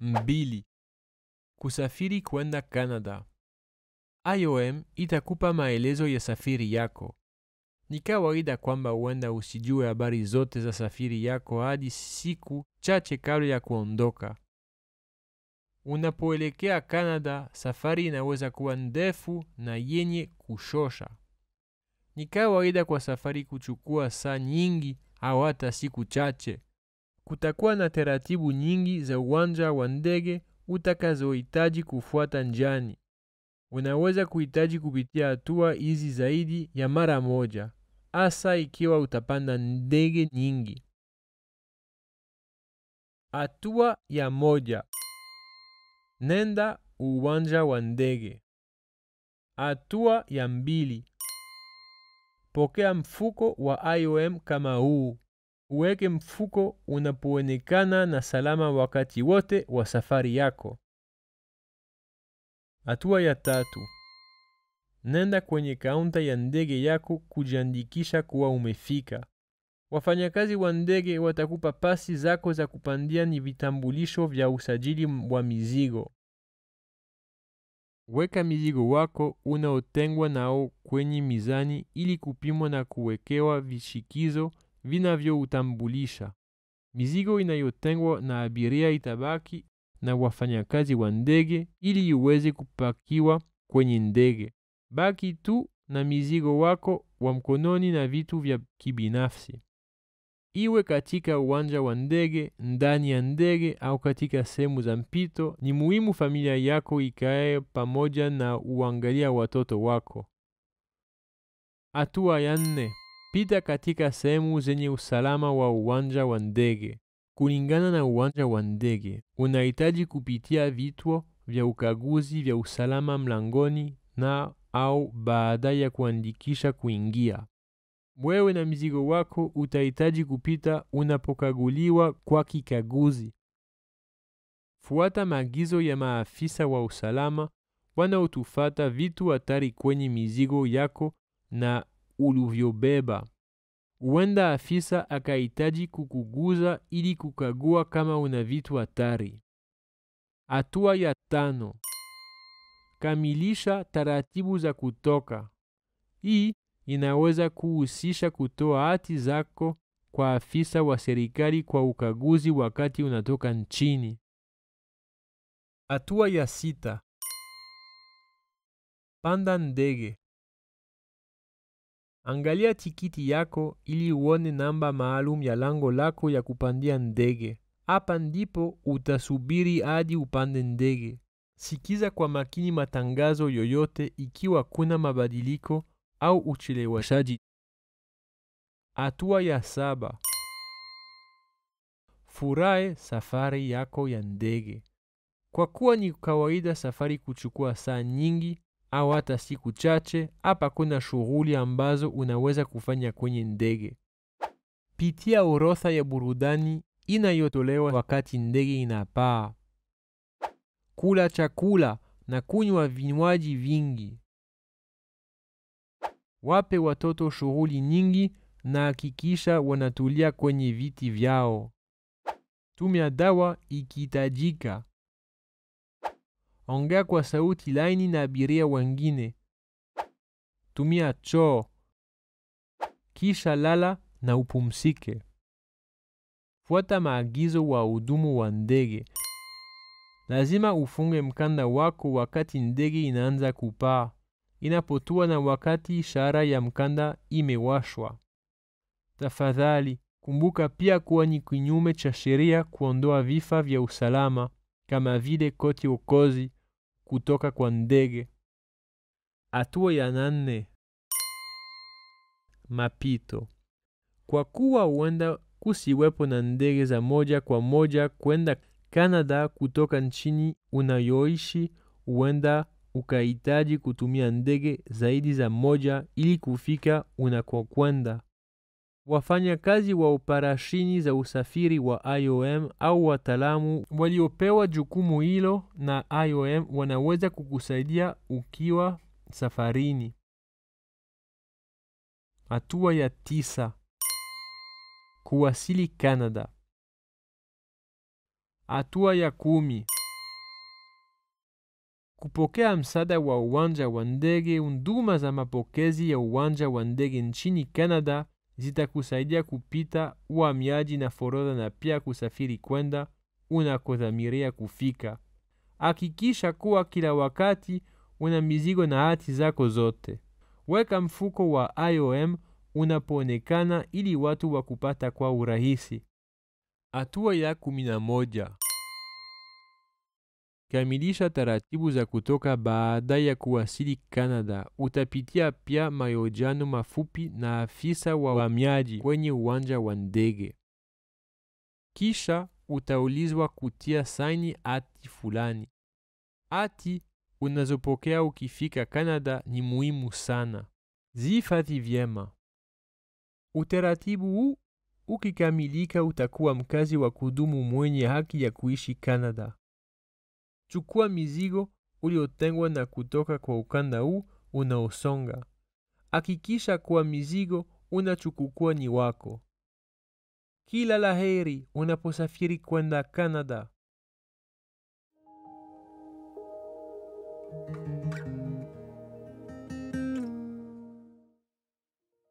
mbili kusafiri kwenda Canada. IOM itakupa maelezo ya safiri yako. Ni kawaida kwamba huenda usijue habari zote za safiri yako hadi siku chache kabla ya kuondoka. Unapoelekea Canada, safari inaweza kuwa ndefu na yenye kushosha. Ni kawaida kwa safari kuchukua saa nyingi au hata siku chache kutakuwa na taratibu nyingi za uwanja wa ndege utakazohitaji kufuata njani Unaweza kuhitaji kupitia hatua hizi zaidi ya mara moja, hasa ikiwa utapanda ndege nyingi. Hatua ya moja: nenda uwanja wa ndege. Hatua ya mbili: pokea mfuko wa IOM kama huu. Uweke mfuko unapoonekana na salama wakati wote wa safari yako. Hatua ya tatu. Nenda kwenye kaunta ya ndege yako kujiandikisha kuwa umefika. Wafanyakazi wa ndege watakupa pasi zako za kupandia ni vitambulisho vya usajili wa mizigo. Weka mizigo wako unaotengwa nao kwenye mizani ili kupimwa na kuwekewa vishikizo vinavyoutambulisha. Mizigo inayotengwa na abiria itabaki na wafanyakazi wa ndege ili iweze kupakiwa kwenye ndege. Baki tu na mizigo wako wa mkononi na vitu vya kibinafsi, iwe katika uwanja wa ndege, ndani ya ndege au katika sehemu za mpito. Ni muhimu familia yako ikae pamoja na uangalia watoto wako. Hatua ya nne pita katika sehemu zenye usalama wa uwanja wa ndege. Kulingana na uwanja wa ndege, unahitaji kupitia vituo vya ukaguzi vya usalama mlangoni na au baada ya kuandikisha kuingia. Wewe na mzigo wako utahitaji kupita unapokaguliwa kwa kikaguzi. Fuata maagizo ya maafisa wa usalama wanaotufata vitu hatari kwenye mizigo yako na ulivyobeba. Huenda afisa akahitaji kukuguza ili kukagua kama una vitu hatari. Hatua ya tano: kamilisha taratibu za kutoka. Hii inaweza kuhusisha kutoa hati zako kwa afisa wa serikali kwa ukaguzi wakati unatoka nchini. Hatua ya sita: panda ndege. Angalia tikiti yako ili uone namba maalum ya lango lako ya kupandia ndege. Hapa ndipo utasubiri hadi upande ndege. Sikiza kwa makini matangazo yoyote ikiwa kuna mabadiliko au ucheleweshaji. Hatua ya saba: furahi safari yako ya ndege. Kwa kuwa ni kawaida safari kuchukua saa nyingi, au hata siku chache, hapa kuna shughuli ambazo unaweza kufanya kwenye ndege. Pitia orodha ya burudani inayotolewa wakati ndege inapaa. Kula chakula na kunywa vinywaji vingi. Wape watoto shughuli nyingi na hakikisha wanatulia kwenye viti vyao. Tumia dawa ikihitajika ongea kwa sauti laini na abiria wengine. Tumia choo, kisha lala na upumsike Fuata maagizo wa hudumu wa ndege. Lazima ufunge mkanda wako wakati ndege inaanza kupaa, inapotua na wakati ishara ya mkanda imewashwa. Tafadhali kumbuka pia kuwa ni kinyume cha sheria kuondoa vifaa vya usalama kama vile koti okozi kutoka kwa ndege. Hatua ya nane: mapito. Kwa kuwa huenda kusiwepo na ndege za moja kwa moja kwenda Canada kutoka nchini unayoishi, huenda ukahitaji kutumia ndege zaidi za moja ili kufika unakokwenda. Wafanyakazi wa operashini za usafiri wa IOM au wataalamu waliopewa jukumu hilo na IOM wanaweza kukusaidia ukiwa safarini. Hatua ya tisa: kuwasili Canada. Hatua ya kumi: kupokea msaada wa uwanja wa ndege. unduma za mapokezi ya uwanja wa ndege nchini Canada zitakusaidia kupita uhamiaji na forodha na pia kusafiri kwenda unakodhamiria kufika. Hakikisha kuwa kila wakati una mizigo na hati zako zote. Weka mfuko wa IOM unapoonekana ili watu wakupata kwa urahisi. Hatua ya kumi na moja. Kamilisha taratibu za kutoka baada ya kuwasili Canada. Utapitia pia mahojiano mafupi na afisa wa uhamiaji kwenye uwanja wa ndege, kisha utaulizwa kutia saini hati fulani. Hati unazopokea ukifika Canada ni muhimu sana, zihifadhi vyema. Utaratibu huu ukikamilika, utakuwa mkazi wa kudumu mwenye haki ya kuishi Canada chukua mizigo uliotengwa na kutoka kwa ukanda huu unaosonga. Hakikisha kuwa mizigo unachukukua ni wako. Kila laheri unaposafiri kwenda Canada.